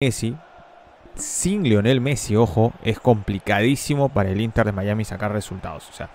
Messi, sin Lionel Messi, ojo, es complicadísimo para el Inter de Miami sacar resultados. O sea,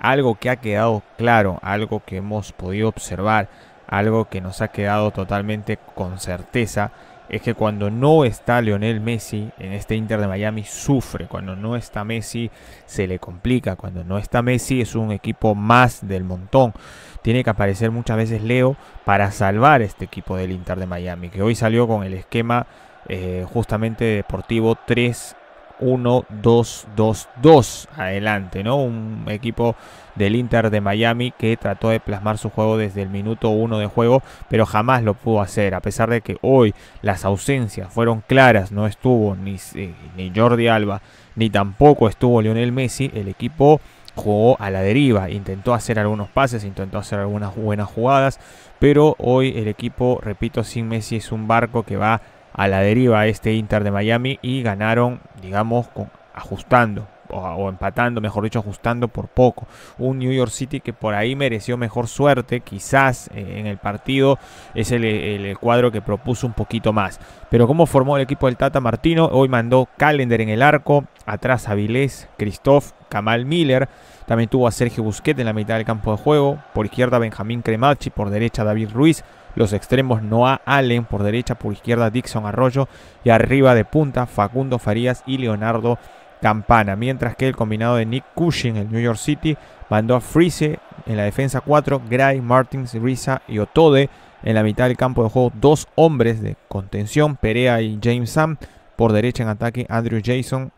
algo que ha quedado claro, algo que hemos podido observar, algo que nos ha quedado totalmente con certeza, es que cuando no está Lionel Messi en este Inter de Miami sufre, cuando no está Messi se le complica, cuando no está Messi es un equipo más del montón. Tiene que aparecer muchas veces Leo para salvar este equipo del Inter de Miami, que hoy salió con el esquema eh, justamente Deportivo 3. 1, 2, 2, 2 adelante, ¿no? Un equipo del Inter de Miami que trató de plasmar su juego desde el minuto 1 de juego, pero jamás lo pudo hacer, a pesar de que hoy las ausencias fueron claras, no estuvo ni, eh, ni Jordi Alba, ni tampoco estuvo Lionel Messi, el equipo jugó a la deriva, intentó hacer algunos pases, intentó hacer algunas buenas jugadas, pero hoy el equipo, repito, sin Messi es un barco que va a la deriva este Inter de Miami y ganaron, digamos, ajustando o, empatando, mejor dicho, ajustando por poco. Un New York City que por ahí mereció mejor suerte, quizás eh, en el partido es el, cuadro que propuso un poquito más. Pero cómo formó el equipo del Tata Martino, hoy mandó Calendar en el arco, atrás Avilés, Christoph, Kamal Miller, también tuvo a Sergio Busquets en la mitad del campo de juego, por izquierda Benjamín Cremachi, por derecha David Ruiz, los extremos Noah Allen por derecha, por izquierda Dixon Arroyo y arriba de punta Facundo Farías y Leonardo campana, mientras que el combinado de Nick Cushing, el New York City, mandó a Freeze en la defensa 4, Gray, Martins, Risa y Otode en la mitad del campo de juego, dos hombres de contención, Perea y James Sam, por derecha en ataque, Andrew Jason,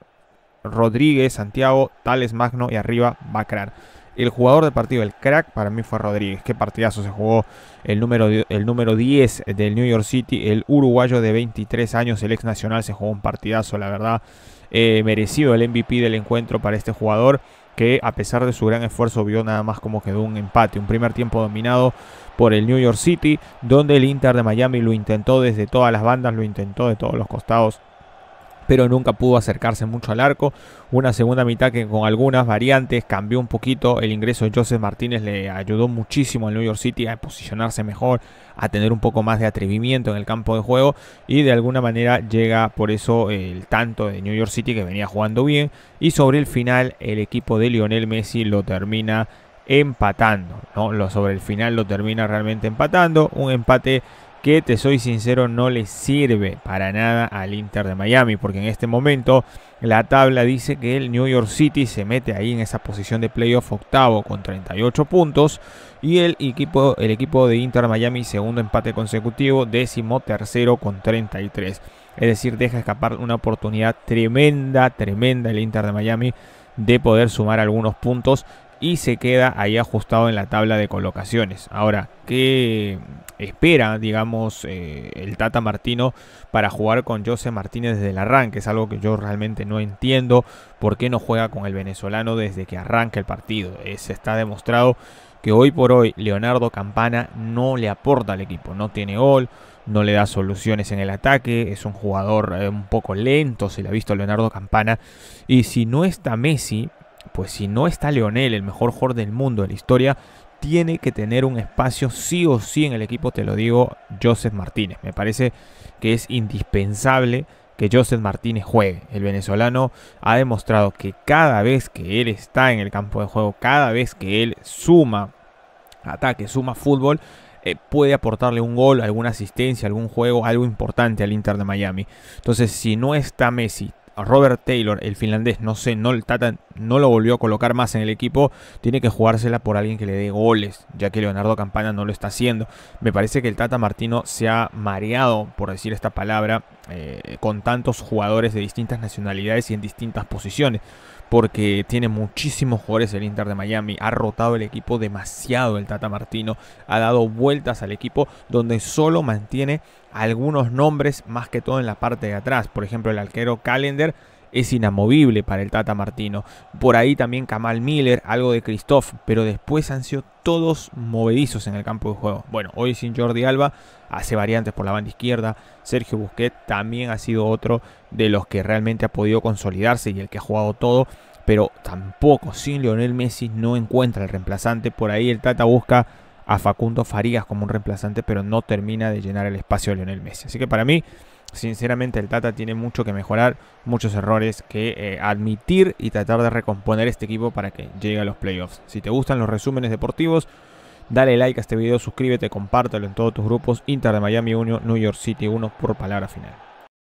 Rodríguez, Santiago, Tales Magno y arriba Bacrar. El jugador de partido, el crack, para mí fue Rodríguez. Qué partidazo se jugó el número, el número 10 del New York City, el uruguayo de 23 años, el ex nacional, se jugó un partidazo, la verdad. Eh, merecido el MVP del encuentro para este jugador que a pesar de su gran esfuerzo vio nada más como quedó un empate, un primer tiempo dominado por el New York City, donde el Inter de Miami lo intentó desde todas las bandas, lo intentó de todos los costados pero nunca pudo acercarse mucho al arco. Una segunda mitad que con algunas variantes cambió un poquito. El ingreso de Joseph Martínez le ayudó muchísimo al New York City a posicionarse mejor, a tener un poco más de atrevimiento en el campo de juego y de alguna manera llega por eso el tanto de New York City que venía jugando bien y sobre el final el equipo de Lionel Messi lo termina empatando, ¿no? Lo sobre el final lo termina realmente empatando, un empate que te soy sincero no le sirve para nada al Inter de Miami, porque en este momento la tabla dice que el New York City se mete ahí en esa posición de playoff octavo con 38 puntos y el equipo, el equipo de Inter Miami segundo empate consecutivo, décimo tercero con 33. Es decir, deja escapar una oportunidad tremenda, tremenda el Inter de Miami de poder sumar algunos puntos y se queda ahí ajustado en la tabla de colocaciones. Ahora, ¿qué, espera, digamos, eh, el Tata Martino para jugar con José Martínez desde el arranque. Es algo que yo realmente no entiendo por qué no juega con el venezolano desde que arranca el partido. Es, está demostrado que hoy por hoy Leonardo Campana no le aporta al equipo, no tiene gol, no le da soluciones en el ataque, es un jugador eh, un poco lento, se le ha visto a Leonardo Campana. Y si no está Messi, pues si no está Leonel, el mejor jugador del mundo de la historia, tiene que tener un espacio sí o sí en el equipo, te lo digo, Joseph Martínez. Me parece que es indispensable que Joseph Martínez juegue. El venezolano ha demostrado que cada vez que él está en el campo de juego, cada vez que él suma ataque, suma fútbol, eh, puede aportarle un gol, alguna asistencia, algún juego, algo importante al Inter de Miami. Entonces, si no está Messi, Robert Taylor, el finlandés, no sé, no, el Tata no lo volvió a colocar más en el equipo, tiene que jugársela por alguien que le dé goles, ya que Leonardo Campana no lo está haciendo. Me parece que el Tata Martino se ha mareado, por decir esta palabra, eh, con tantos jugadores de distintas nacionalidades y en distintas posiciones porque tiene muchísimos jugadores el Inter de Miami, ha rotado el equipo demasiado el Tata Martino, ha dado vueltas al equipo donde solo mantiene algunos nombres, más que todo en la parte de atrás. Por ejemplo, el arquero Calendar es inamovible para el Tata Martino. Por ahí también Kamal Miller, algo de Christoph, pero después han sido todos movedizos en el campo de juego. Bueno, hoy sin Jordi Alba hace variantes por la banda izquierda. Sergio Busquets también ha sido otro de los que realmente ha podido consolidarse y el que ha jugado todo. Pero tampoco sin Lionel Messi no encuentra el reemplazante. Por ahí el Tata busca a Facundo Farías como un reemplazante, pero no termina de llenar el espacio de Lionel Messi. Así que para mí, sinceramente, el Tata tiene mucho que mejorar, muchos errores que eh, admitir y tratar de recomponer este equipo para que llegue a los playoffs. Si te gustan los resúmenes deportivos, dale like a este video, suscríbete, compártelo en todos tus grupos. Inter de Miami 1, New York City 1 por palabra final.